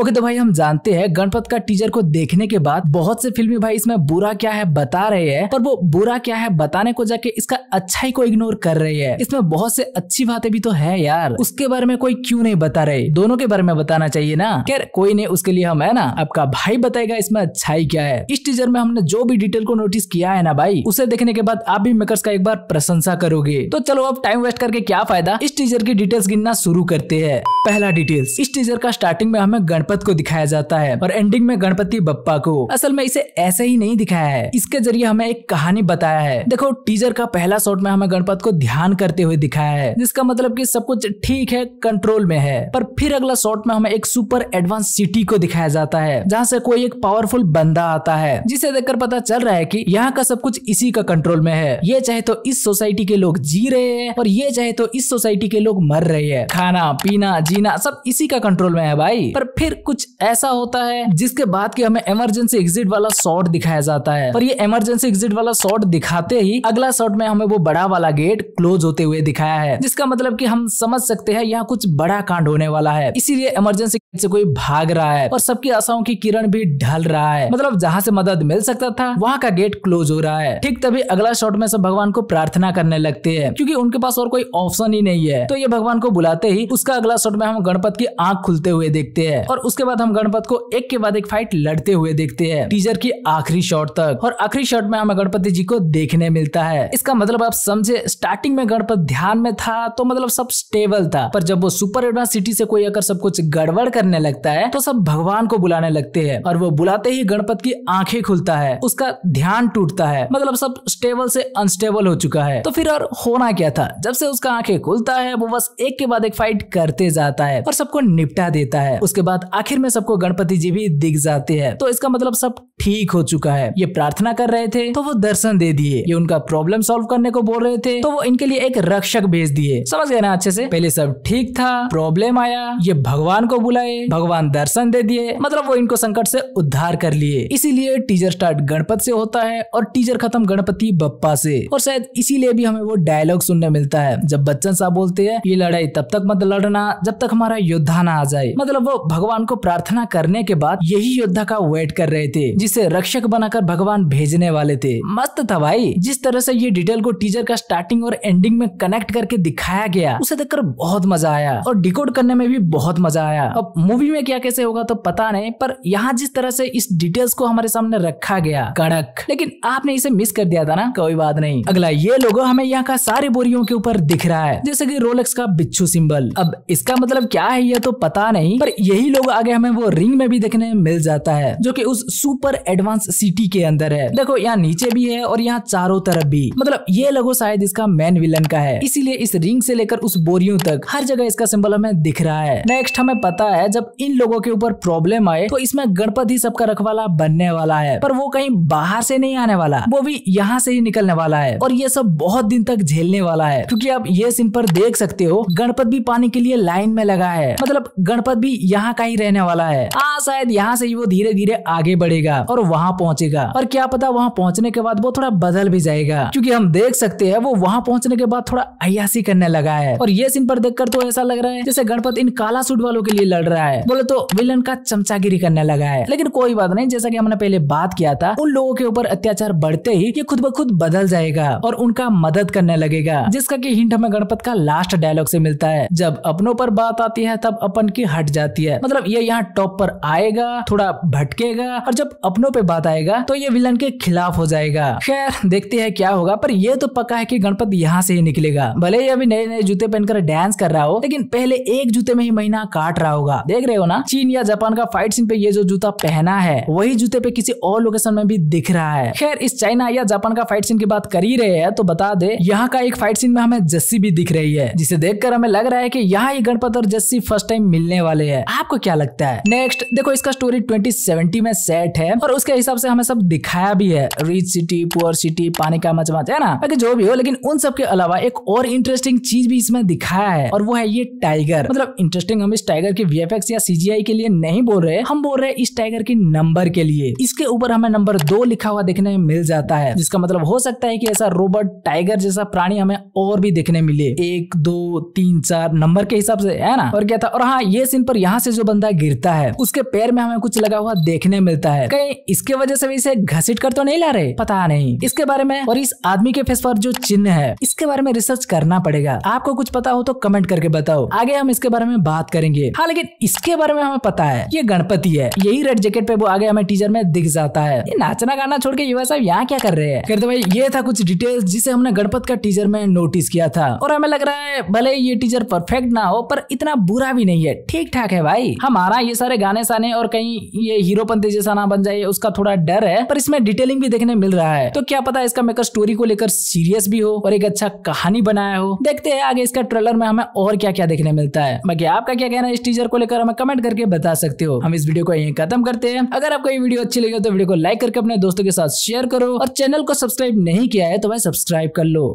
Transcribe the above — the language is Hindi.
ओके तो भाई हम जानते हैं गणपत का टीजर को देखने के बाद बहुत से फिल्मी भाई इसमें बुरा क्या है बता रहे हैं पर वो बुरा क्या है बताने को जाके इसका अच्छाई को इग्नोर कर रहे हैं इसमें बहुत से अच्छी बातें भी तो है यार उसके बारे में कोई क्यों नहीं बता रहे दोनों के बारे में बताना चाहिए ना खैर कोई नहीं उसके लिए हम है ना आपका भाई बताएगा इसमें अच्छाई क्या है इस टीजर में हमने जो भी डिटेल को नोटिस किया है ना भाई उसे देखने के बाद आप भी मेकर्स का एक बार प्रशंसा करोगे तो चलो अब टाइम वेस्ट करके क्या फायदा इस टीजर की डिटेल्स गिनना शुरू करते हैं पहला डिटेल्स इस टीजर का स्टार्टिंग में हमें गणपत गणपत को दिखाया जाता है और एंडिंग में गणपति बप्पा को असल में इसे ऐसे ही नहीं दिखाया है इसके जरिए हमें एक कहानी बताया है देखो टीजर का पहला शॉट में हमें गणपत को ध्यान करते हुए दिखाया है जिसका मतलब की सब कुछ ठीक है कंट्रोल में है पर फिर अगला शॉट में हमें एक सुपर एडवांस सिटी को दिखाया जाता है जहाँ से कोई एक पावरफुल बंदा आता है जिसे देखकर पता चल रहा है की यहाँ का सब कुछ इसी का कंट्रोल में है ये चाहे तो इस सोसाइटी के लोग जी रहे हैं और ये चाहे तो इस सोसाइटी के लोग मर रहे हैं खाना पीना जीना सब इसी का कंट्रोल में है भाई पर फिर कुछ ऐसा होता है जिसके बाद की हमें इमरजेंसी एग्जिट वाला शॉर्ट दिखाया जाता है पर ये इमरजेंसी एग्जिट वाला शॉर्ट दिखाते ही अगला शॉर्ट में हमें वो बड़ा वाला गेट क्लोज होते हुए दिखाया है जिसका मतलब की हम समझ सकते हैं यहाँ कुछ बड़ा कांड होने वाला है इसीलिए इमरजेंसी से कोई भाग रहा है और सबकी आशाओं की किरण भी ढल रहा है मतलब जहाँ से मदद मिल सकता था वहाँ का गेट क्लोज हो रहा है ठीक तभी अगला शॉर्ट में सब भगवान को प्रार्थना करने लगते हैं क्योंकि उनके पास और कोई ऑप्शन ही नहीं है तो ये भगवान को बुलाते ही उसका अगला शॉट में हम गणपत की आंख खुलते हुए देखते हैं और उसके बाद हम गणपत को एक के बाद एक फाइट लड़ते हुए देखते हैं टीजर की आखिरी शॉट तक और आखिरी शॉट में हमें गणपति जी को देखने मिलता है इसका मतलब आप समझे स्टार्टिंग में गणपत ध्यान में था तो मतलब सब स्टेबल था पर जब वो सुपर एडवांस सिटी से कोई अगर सब कुछ गड़बड़ करने लगता है तो सब भगवान को बुलाने लगते हैं और वो बुलाते ही गणपत की आंखें खुलता है उसका ध्यान टूटता है मतलब सब स्टेबल से अनस्टेबल हो चुका है तो फिर और होना क्या था जब से उसका आंखें खुलता है वो बस एक के बाद एक फाइट करते जाता है और सबको निपटा देता है उसके बाद आखिर में सबको गणपति जी भी दिख जाते हैं तो इसका मतलब सब ठीक हो चुका है ये प्रार्थना कर रहे थे तो वो दर्शन दे दिए ये उनका प्रॉब्लम सॉल्व करने को बोल रहे थे तो वो इनके लिए एक रक्षक भेज दिए समझ गए ना अच्छे से पहले सब ठीक था प्रॉब्लम आया ये भगवान को बुलाए भगवान दर्शन दे दिए मतलब वो इनको संकट से उद्धार कर लिए इसीलिए टीजर स्टार्ट गणपत से होता है और टीजर खत्म गणपति बप्पा से और शायद इसीलिए भी हमें वो डायलॉग सुनने मिलता है जब बच्चन साहब बोलते हैं ये लड़ाई तब तक मत लड़ना जब तक हमारा योद्धा ना आ जाए मतलब वो भगवान को प्रार्थना करने के बाद यही योद्धा का वेट कर रहे थे जिसे रक्षक बनाकर भगवान भेजने वाले थे मस्त था भाई जिस तरह से ये डिटेल को टीजर का स्टार्टिंग और एंडिंग में कनेक्ट करके दिखाया गया उसे देखकर बहुत मजा आया और डिकोड करने में भी बहुत मजा आया अब मूवी में क्या कैसे होगा तो पता नहीं पर यहाँ जिस तरह से इस डिटेल्स को हमारे सामने रखा गया कड़क लेकिन आपने इसे मिस कर दिया था ना कोई बात नहीं अगला ये लोगो हमें यहाँ का सारे बोरियों के ऊपर दिख रहा है जैसे की रोलेक्स का बिच्छू सिंबल अब इसका मतलब क्या है ये तो पता नहीं पर यही लोग हुआ आगे हमें वो रिंग में भी देखने मिल जाता है जो की उस सुपर एडवांस सिटी के अंदर है देखो यहाँ नीचे भी है और यहाँ चारों तरफ भी मतलब ये लगो शायद इसका मेन विलन का है इसीलिए इस रिंग से लेकर उस बोरियों तक हर जगह इसका सिंबल हमें दिख रहा है नेक्स्ट हमें पता है जब इन लोगों के ऊपर प्रॉब्लम आए तो इसमें गणपति सबका रखवाला बनने वाला है पर वो कहीं बाहर से नहीं आने वाला वो भी यहाँ से ही निकलने वाला है और ये सब बहुत दिन तक झेलने वाला है क्योंकि आप ये सिंपल देख सकते हो गणपत भी पानी के लिए लाइन में लगा है मतलब गणपत भी यहाँ का ही रहने वाला है हाँ शायद यहाँ से ही वो धीरे धीरे आगे बढ़ेगा और वहाँ पहुँचेगा और क्या पता वहाँ पहुँचने के बाद वो थोड़ा बदल भी जाएगा क्योंकि हम देख सकते हैं वो वहाँ पहुँचने के बाद थोड़ा अयासी करने लगा है और ये सीन पर देख तो ऐसा लग रहा है जैसे गणपत इन काला सूट वालों के लिए लड़ रहा है बोले तो विलन का चमचागिरी करने लगा है लेकिन कोई बात नहीं जैसा की हमने पहले बात किया था उन लोगों के ऊपर अत्याचार बढ़ते ही ये खुद ब खुद बदल जाएगा और उनका मदद करने लगेगा जिसका की हिंट हमें गणपत का लास्ट डायलॉग से मिलता है जब अपनों पर बात आती है तब अपन की हट जाती है मतलब ये यहाँ टॉप पर आएगा थोड़ा भटकेगा और जब अपनों पे बात आएगा तो ये विलन के खिलाफ हो जाएगा खैर देखते हैं क्या होगा पर यह तो पक्का है कि गणपत यहाँ से ही निकलेगा भले ही अभी नए नए जूते पहनकर डांस कर रहा हो लेकिन पहले एक जूते में ही महीना काट रहा होगा देख रहे हो ना चीन या जापान का फाइट सीन पे ये जो जूता पहना है वही जूते पे किसी और लोकेशन में भी दिख रहा है खैर इस चाइना या जापान का फाइट सीन की बात कर ही रहे हैं तो बता दे यहाँ का एक फाइट सीन में हमें जस्सी भी दिख रही है जिसे देखकर हमें लग रहा है की यहाँ ही गणपत और जस्सी फर्स्ट टाइम मिलने वाले है आपको क्या लगता है नेक्स्ट देखो इसका स्टोरी 2070 में सेट है और उसके हिसाब से हमें सब दिखाया भी है रिच सिटी पुअर सिटी पानी का मचमाच है ना बाकी जो भी हो लेकिन उन सब के अलावा एक और इंटरेस्टिंग चीज भी इसमें दिखाया है और वो है ये टाइगर मतलब इंटरेस्टिंग हम इस टाइगर के वी या सीजीआई के लिए नहीं बोल रहे हम बोल रहे इस टाइगर के नंबर के लिए इसके ऊपर हमें नंबर दो लिखा हुआ देखने में मिल जाता है जिसका मतलब हो सकता है की ऐसा रोबोट टाइगर जैसा प्राणी हमें और भी देखने मिले एक दो तीन चार नंबर के हिसाब से है ना और क्या था और हाँ ये सीन पर यहाँ से जो बंदा बंदा गिरता है उसके पैर में हमें कुछ लगा हुआ देखने मिलता है कहीं इसके वजह से भी इसे घसीट कर तो नहीं ला रहे पता नहीं इसके बारे में और इस आदमी के फेस पर जो चिन्ह है इसके बारे में रिसर्च करना पड़ेगा आपको कुछ पता हो तो कमेंट करके बताओ आगे हम इसके बारे में बात करेंगे हाँ लेकिन इसके बारे में हमें पता है ये गणपति है यही रेड जैकेट पे वो आगे हमें टीजर में दिख जाता है ये नाचना गाना छोड़ के युवा साहब यहाँ क्या कर रहे हैं कहते तो भाई ये था कुछ डिटेल्स जिसे हमने गणपत का टीजर में नोटिस किया था और हमें लग रहा है भले ये टीजर परफेक्ट ना हो पर इतना बुरा भी नहीं है ठीक ठाक है भाई हम मारा ये सारे गाने साने और कहीं ये हीरोपंती जैसा ना बन जाए उसका थोड़ा डर है पर इसमें डिटेलिंग भी देखने मिल रहा है तो क्या पता इसका मेकर स्टोरी को लेकर सीरियस भी हो और एक अच्छा कहानी बनाया हो देखते हैं आगे इसका ट्रेलर में हमें और क्या क्या देखने मिलता है बाकी आपका क्या कहना है इस टीजर को लेकर हमें कमेंट करके बता सकते हो हम इस वीडियो को यही खत्म करते हैं अगर आपको ये वीडियो अच्छी लगी हो तो वीडियो को लाइक करके अपने दोस्तों के साथ शेयर करो और चैनल को सब्सक्राइब नहीं किया है तो वह सब्सक्राइब कर लो